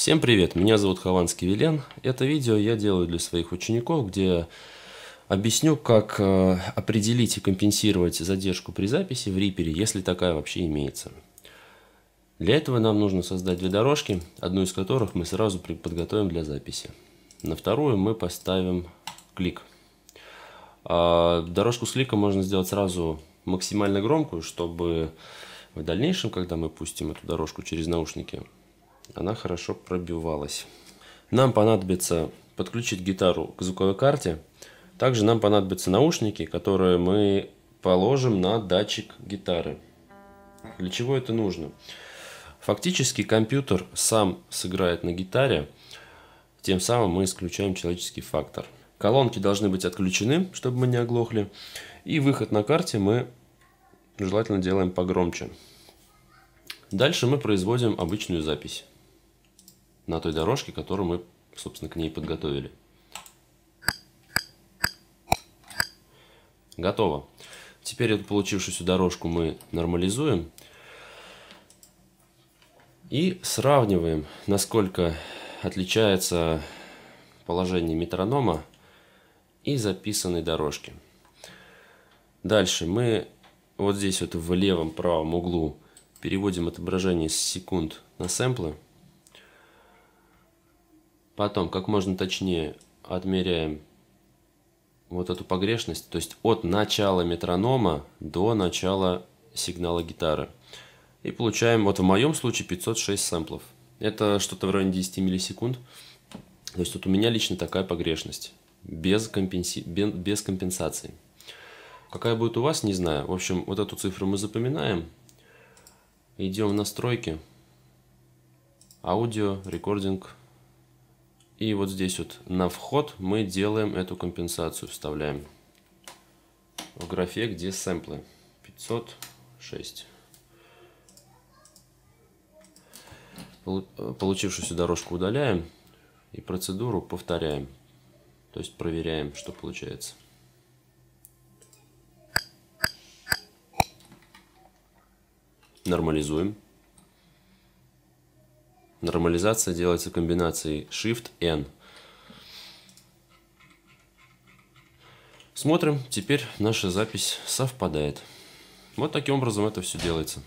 Всем привет, меня зовут Хованский Вилен. Это видео я делаю для своих учеников, где объясню, как э, определить и компенсировать задержку при записи в рипере, если такая вообще имеется. Для этого нам нужно создать две дорожки, одну из которых мы сразу подготовим для записи. На вторую мы поставим клик. А, дорожку с кликом можно сделать сразу максимально громкую, чтобы в дальнейшем, когда мы пустим эту дорожку через наушники, она хорошо пробивалась. Нам понадобится подключить гитару к звуковой карте. Также нам понадобятся наушники, которые мы положим на датчик гитары. Для чего это нужно? Фактически компьютер сам сыграет на гитаре, тем самым мы исключаем человеческий фактор. Колонки должны быть отключены, чтобы мы не оглохли. И выход на карте мы желательно делаем погромче. Дальше мы производим обычную запись на той дорожке, которую мы, собственно, к ней подготовили. Готово. Теперь эту получившуюся дорожку мы нормализуем и сравниваем, насколько отличается положение метронома и записанной дорожки. Дальше мы вот здесь вот в левом правом углу переводим отображение с секунд на сэмплы. Потом, как можно точнее, отмеряем вот эту погрешность, то есть от начала метронома до начала сигнала гитары. И получаем, вот в моем случае, 506 сэмплов. Это что-то в районе 10 миллисекунд. То есть вот у меня лично такая погрешность, без, компенси... без компенсации. Какая будет у вас, не знаю. В общем, вот эту цифру мы запоминаем. Идем в настройки. Аудио, рекординг, и вот здесь вот на вход мы делаем эту компенсацию, вставляем в графе, где сэмплы. 506. Получившуюся дорожку удаляем и процедуру повторяем. То есть проверяем, что получается. Нормализуем. Нормализация делается комбинацией Shift-N. Смотрим, теперь наша запись совпадает. Вот таким образом это все делается.